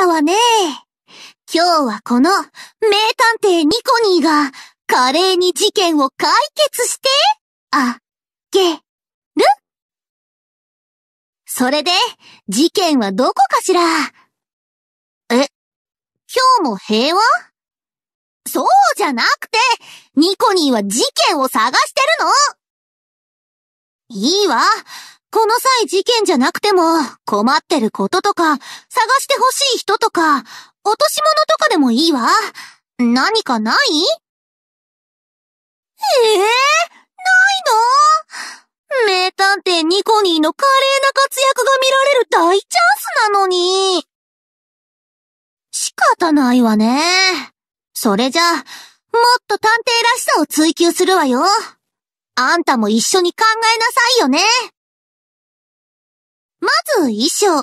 たわね。今日はこの名探偵ニコニーが華麗に事件を解決してあげるそれで事件はどこかしらえ、今日も平和そうじゃなくて、ニコニーは事件を探してるのいいわ。この際事件じゃなくても、困ってることとか、探してほしい人とか、落とし物とかでもいいわ。何かないええー、ないの名探偵ニコニーの華麗な活躍が見られる大チャンスなのに。仕方ないわね。それじゃ、もっと探偵らしさを追求するわよ。あんたも一緒に考えなさいよね。まず衣装。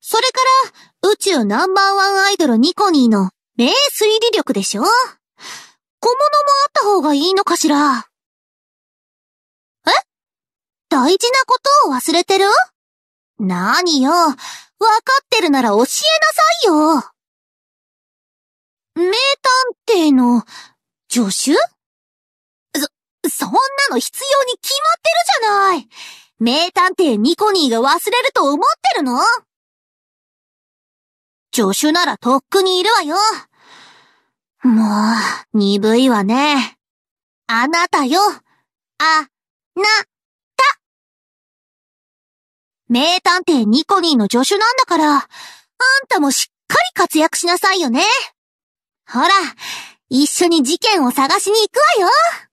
それから宇宙ナンバーワンアイドルニコニーの名推理力でしょ小物もあった方がいいのかしらえ大事なことを忘れてる何よ。わかってるなら教えなさいよ。名探偵の助手そ、そんなの必要に決まってるじゃ名探偵ニコニーが忘れると思ってるの助手ならとっくにいるわよ。もう、鈍いわね。あなたよ。あ、な、た。名探偵ニコニーの助手なんだから、あんたもしっかり活躍しなさいよね。ほら、一緒に事件を探しに行くわよ。